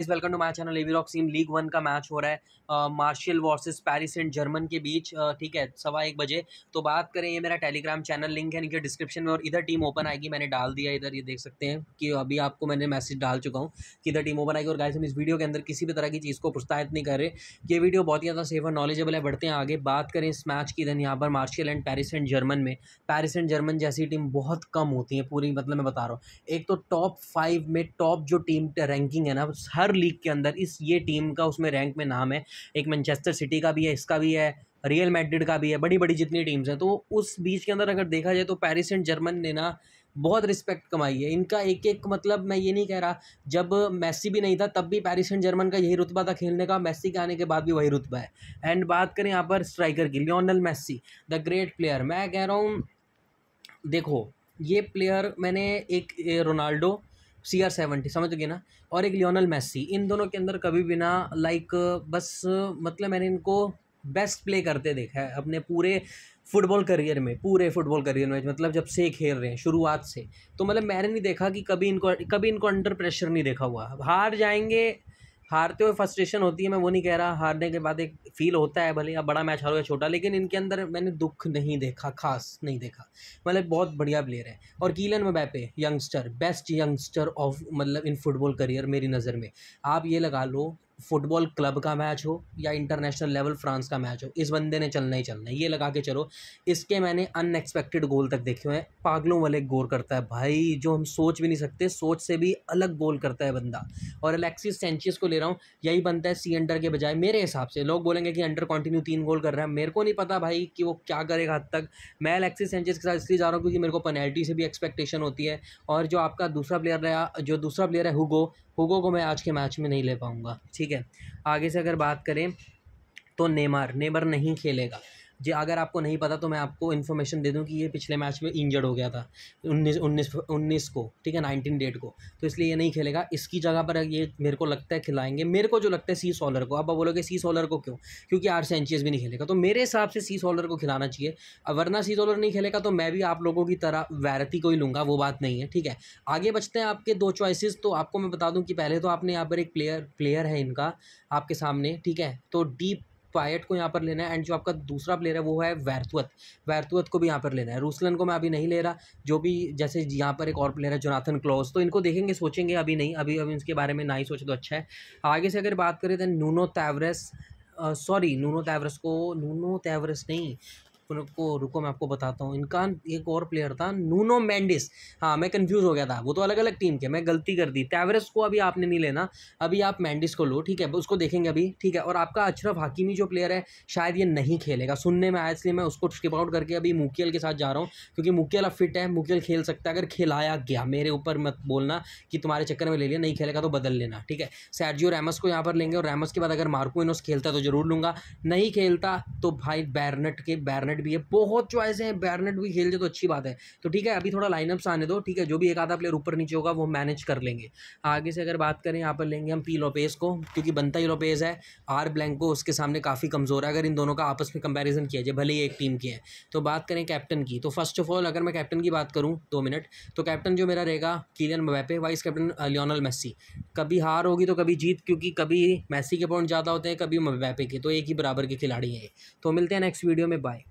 इस welcome to my channel एवीरॉक सीम लीग वन का मैच हो रहा है मार्शियल वर्सेस पेरिस एंड जर्मन के बीच ठीक है सवा एक बजे तो बात करें ये मेरा टेलीग्राम चैनल लिंक है नीचे डिस्क्रिप्शन में और इधर टीम ओपन आएगी मैंने डाल दिया इधर ये देख सकते हैं कि अभी आपको मैंने मैसेज डाल चुका हूँ कि इधर टीम ओपन आएगी और गाइस हम इस वीडियो के अंदर किसी भी तरह की चीज़ को प्रोत्साहित नहीं कर रहे ये वीडियो बहुत ही ज़्यादा सेफ और नॉलेजेबल है बढ़ते हैं आगे बात करें इस मैच की इधर यहाँ पर मार्शियल एंड पेरिस एंड जर्मन में पेरिस एंड जर्मन जैसी टीम बहुत कम होती है पूरी मतलब मैं बता रहा हूँ एक तो टॉप फाइव में टॉप जो टीम रैंकिंग है ना हर हर लीग के अंदर इस ये टीम का उसमें रैंक में नाम है एक मैनचेस्टर सिटी का भी है इसका भी है रियल मैड्रिड का भी है बड़ी बड़ी जितनी टीम्स हैं तो उस बीच के अंदर अगर देखा जाए तो पेरिस एंड जर्मन ने ना बहुत रिस्पेक्ट कमाई है इनका एक एक मतलब मैं ये नहीं कह रहा जब मैसी भी नहीं था तब भी पेरिस एंड जर्मन का यही रुतबा था खेलने का मैसी के आने के बाद भी वही रुतबा है एंड बात करें यहाँ पर स्ट्राइकर की Lionel Messi the great player मैं कह रहा हूँ देखो ये प्लेयर मैंने एक रोनाल्डो सी आर सेवेंटी समझ गए ना और एक लियोनल मेस्सी इन दोनों के अंदर कभी भी ना लाइक बस मतलब मैंने इनको बेस्ट प्ले करते देखा है अपने पूरे फुटबॉल करियर में पूरे फुटबॉल करियर में मतलब जब से खेल रहे हैं शुरुआत से तो मतलब मैंने नहीं देखा कि कभी इनको कभी इनको अंडर प्रेशर नहीं देखा हुआ हार जाएंगे हारते हुए फ्रस्ट्रेशन होती है मैं वो नहीं कह रहा हारने के बाद एक फील होता है भले आप बड़ा मैच हारो या छोटा लेकिन इनके अंदर मैंने दुख नहीं देखा खास नहीं देखा मतलब बहुत बढ़िया प्लेयर है और Kylian Mbappe youngster best youngster of मतलब इन फुटबॉल करियर मेरी नज़र में आप ये लगा लो फुटबॉल क्लब का मैच हो या इंटरनेशनल लेवल फ्रांस का मैच हो इस बंदे ने चलना ही चलना है ये लगा के चलो इसके मैंने अनएक्सपेक्टेड गोल तक देखे हुए हैं पागलों वाले गोल करता है भाई जो हम सोच भी नहीं सकते सोच से भी अलग गोल करता है बंदा और अलेक्सिस सेंचिस को ले रहा हूँ यही बनता है सी अंडर के बजाय मेरे हिसाब से लोग बोलेंगे कि अंडर कॉन्टिन्यू तीन गोल कर रहा है मेरे को नहीं पता भाई कि वो क्या करेगा हद तक मैं अलेक्सिस सेंचिस के साथ इसलिए जा रहा हूँ क्योंकि मेरे को पेनल्टी से भी एक्सपेक्टेशन होती है और जो आपका दूसरा प्लेयर रहा जो दूसरा प्लेयर है हुगो हुगो को मैं आज के मैच में नहीं ले पाऊँगा ठीक है आगे से अगर बात करें तो नेमार नेमर नहीं खेलेगा जी अगर आपको नहीं पता तो मैं आपको इन्फॉर्मेशन दे दूं कि ये पिछले मैच में इंजर्ड हो गया था उन्नीस उन्नीस उन्नीस को ठीक है नाइनटीन डेट को तो इसलिए ये नहीं खेलेगा इसकी जगह पर ये मेरे को लगता है खिलाएंगे मेरे को जो लगता है सी सॉलर को अब आप बोलोगे सी सॉलर को क्यों क्योंकि आर सेंचियस भी नहीं खेलेगा तो मेरे हिसाब से सी सॉलर को खिलाना चाहिए वरना सी सॉलर नहीं खेलेगा तो मैं भी आप लोगों की तरह वैरती को ही लूँगा वो बात नहीं है ठीक है आगे बचते हैं आपके दो चॉइसिस तो आपको मैं बता दूँ कि पहले तो आपने यहाँ पर एक प्लेयर प्लेयर है इनका आपके सामने ठीक है तो डीप पायट को यहाँ पर लेना है एंड जो आपका दूसरा प्लेयर है वो है वैरतुअत वैरतुअत को भी यहाँ पर लेना है रूसलन को मैं अभी नहीं ले रहा जो भी जैसे यहाँ पर एक और प्लेयर है जोनाथन क्लॉज तो इनको देखेंगे सोचेंगे अभी नहीं अभी अभी इसके बारे में ना ही सोचे तो अच्छा है आगे से अगर बात करें तो Nuno Tavares sorry Nuno Tavares को नूनो तैवरस नहीं को रुको मैं आपको बताता हूँ इनका एक और प्लेयर था नूनो मैंडिस हाँ मैं कन्फ्यूज़ हो गया था वो तो अलग अलग टीम के मैं गलती कर दी तेवरेस को अभी आपने नहीं लेना अभी आप मैंडिस को लो ठीक है उसको देखेंगे अभी ठीक है और आपका अशरफ हकीमी जो प्लेयर है शायद ये नहीं खेलेगा सुनने में आया इसलिए मैं उसको स्किप आउट करके अभी मुकियल के साथ जा रहा हूँ क्योंकि मुकेल अब फिट है मुकेल खेल सकता है अगर खिलाया गया मेरे ऊपर मत बोलना कि तुम्हारे चक्कर में ले लिया नहीं खेलेगा तो बदल लेना ठीक है सैरजियो रैमस को यहाँ पर लेंगे और रैमस के बाद अगर मार्को इनोस खेलता तो जरूर लूँगा नहीं खेलता तो भाई बैरनेट के बैरनेट बैट भी है बहुत चॉइस है बैरनेट भी खेल दे तो अच्छी बात है तो ठीक है अभी थोड़ा लाइनअप्स आने दो ठीक है जो भी एक आधा प्लेयर ऊपर नीचे होगा वो मैनेज कर लेंगे आगे से अगर बात करें यहाँ पर लेंगे हम पी लोपेज को क्योंकि बनता ही लोपेज है आर ब्लैंको उसके सामने काफ़ी कमज़ोर है अगर इन दोनों का आपस में कंपेरिजन किया जाए भले ही एक टीम की है तो बात करें कैप्टन की तो फर्स्ट ऑफ ऑल अगर मैं कैप्टन की बात करूँ दो मिनट तो कैप्टन जो मेरा रहेगा Kylian Mbappe vice captain Lionel Messi कभी हार होगी तो कभी जीत क्योंकि कभी मैसी के पॉइंट ज़्यादा होते हैं कभी मवैपे के तो एक ही बराबर के खिलाड़ी हैं तो मिलते हैं नेक्स्ट वीडियो में बाय